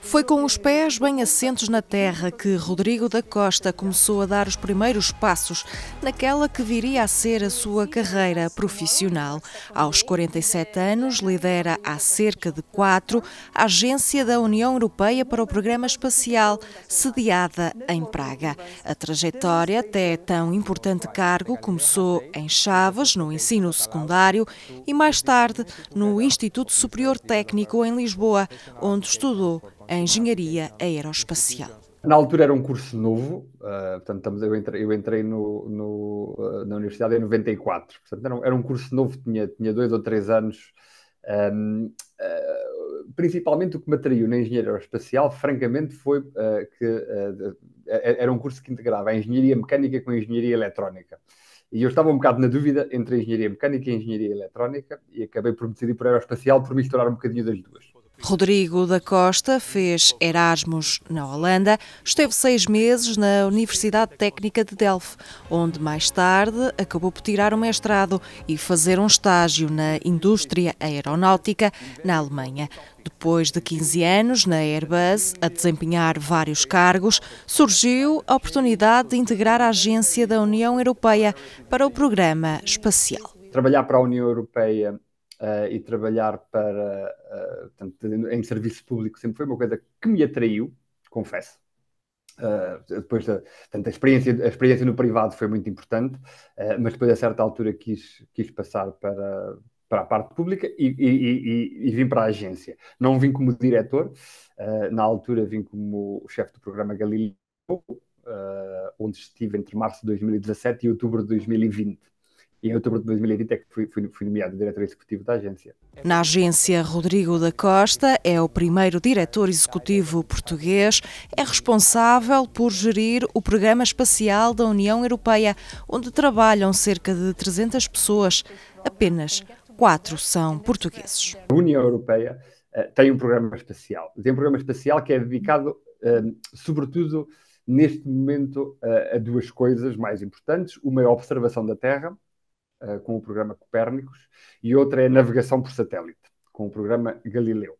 Foi com os pés bem assentos na terra que Rodrigo da Costa começou a dar os primeiros passos naquela que viria a ser a sua carreira profissional. Aos 47 anos, lidera há cerca de quatro a Agência da União Europeia para o Programa Espacial, sediada em Praga. A trajetória até tão importante cargo começou em Chaves, no ensino secundário, e mais tarde no Instituto Superior Técnico em Lisboa, onde estudou estudou a engenharia aeroespacial. Na altura era um curso novo, uh, portanto, eu entrei, eu entrei no, no, uh, na universidade em 94, portanto, era um, era um, curso novo, tinha, tinha dois ou três anos. Um, uh, ah, principalmente o que me atraiu na engenharia aeroespacial, francamente, foi que era um curso que integrava a engenharia mecânica com a engenharia eletrónica. E eu estava um bocado na dúvida entre engenharia mecânica e engenharia eletrónica e acabei por me decidir por aeroespacial por misturar um bocadinho das duas. Rodrigo da Costa fez Erasmus na Holanda, esteve seis meses na Universidade Técnica de Delft, onde mais tarde acabou por tirar um mestrado e fazer um estágio na indústria aeronáutica na Alemanha. Depois de 15 anos na Airbus, a desempenhar vários cargos, surgiu a oportunidade de integrar a agência da União Europeia para o programa espacial. Trabalhar para a União Europeia uh, e trabalhar para, uh, portanto, em serviço público sempre foi uma coisa que me atraiu, confesso. Uh, depois portanto, a, experiência, a experiência no privado foi muito importante, mas depois a certa altura quis, quis passar para, para a parte pública e, e, e, e, vim para a agência. Não vim como diretor, uh, na altura vim como chefe do programa Galileu, uh, onde estive entre março de 2017 e outubro de 2020 em outubro de 2020 é que fui, fui, fui nomeado diretor executivo da agência. Na agência, Rodrigo da Costa é o primeiro diretor executivo português, é responsável por gerir o programa espacial da União Europeia, onde trabalham cerca de 300 pessoas. Apenas quatro são portugueses. A União Europeia uh, tem um programa espacial. Tem um programa espacial que é dedicado, uh, sobretudo, neste momento, uh, a duas coisas mais importantes. Uma é a observação da Terra, eh, com o programa Copérnicos, e outra é navegação por satélite, com o programa Galileu.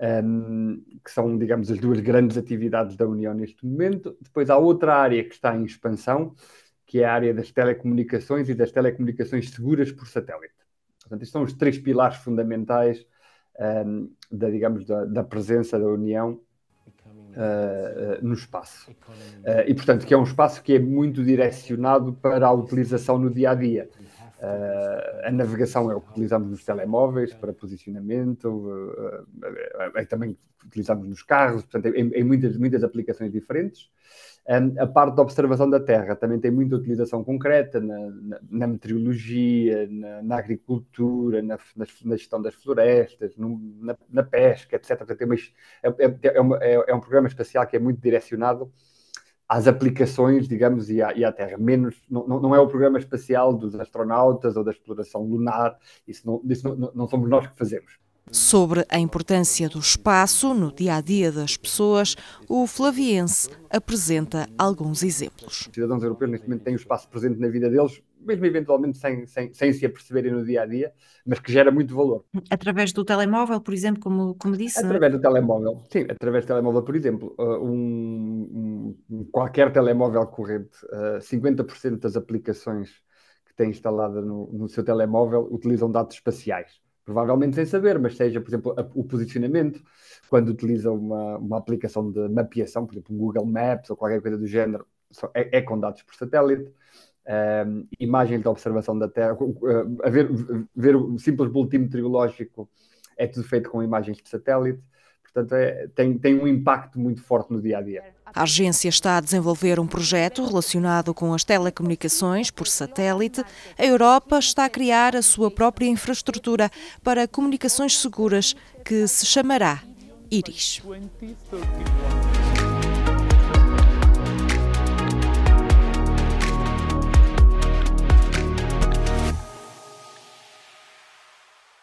Um, ehm, que são, digamos, as duas grandes atividades da União neste momento. Depois há outra área que está em expansão, que é a área das telecomunicações e das telecomunicações seguras por satélite. Portanto, estes são os três pilares fundamentais, um, ehm, da, digamos, da, da, presença da União uh, uh, no espaço. Uh, e, portanto, que é um espaço que é muito direcionado para a utilização no dia a dia. Uh, a navegação é o que utilizamos nos telemóveis para posicionamento, uh, é, é também utilizamos nos carros, portanto, em, em muitas, muitas aplicações diferentes. Um, a parte da observação da terra também tem muita utilização concreta na, na, na meteorologia, na, na agricultura, na, na, gestão das florestas, no, na, pesca, etc. Portanto, é, é, é, uma, é, é, um programa espacial que é muito direcionado às aplicações, digamos, e à, e à Terra. Menos, não, não, é o programa espacial dos astronautas ou da exploração lunar, isso, não, isso não, não somos nós que fazemos. Sobre a importância do espaço no dia a dia das pessoas, o Flaviense apresenta alguns exemplos. Os cidadãos europeus, neste momento, têm o espaço presente na vida deles, mesmo eventualmente sem, sem, sem se aperceberem no dia a dia, mas que gera muito valor. Através do telemóvel, por exemplo, como, como disse? É? Através do telemóvel, sim, através do telemóvel, por exemplo. Uh, um, um qualquer telemóvel corrente, uh, eh, 50% das aplicações que tem instalada no, no, seu telemóvel utilizam dados espaciais. Provavelmente sem saber, mas seja, por exemplo, a, o posicionamento, quando utiliza uma, uma aplicação de mapeação, por exemplo, Google Maps ou qualquer coisa do género, é, é com dados por satélite. Ehm, imagens de observação da Terra, uh, ver, ver um simples boletim meteorológico é tudo feito com imagens de satélite. Portanto, é, tem, tem um impacto muito forte no dia a dia. A agência está a desenvolver um projeto relacionado com as telecomunicações por satélite. A Europa está a criar a sua própria infraestrutura para comunicações seguras, que se chamará IRIS.